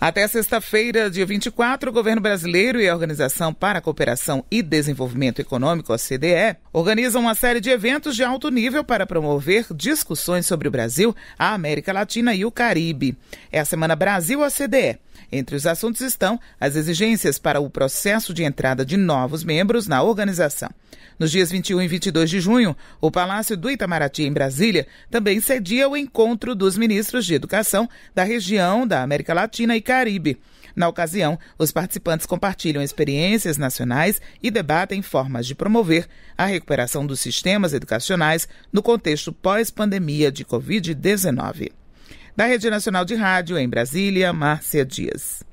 Até sexta-feira, dia 24, o governo brasileiro e a Organização para a Cooperação e Desenvolvimento Econômico, a CDE, organizam uma série de eventos de alto nível para promover discussões sobre o Brasil, a América Latina e o Caribe. É a Semana Brasil, a CDE. Entre os assuntos estão as exigências para o processo de entrada de novos membros na organização. Nos dias 21 e 22 de junho, o Palácio do Itamaraty, em Brasília, também cedia o encontro dos ministros de Educação da região da América Latina e Caribe. Na ocasião, os participantes compartilham experiências nacionais e debatem formas de promover a recuperação dos sistemas educacionais no contexto pós-pandemia de Covid-19. Da Rede Nacional de Rádio, em Brasília, Márcia Dias.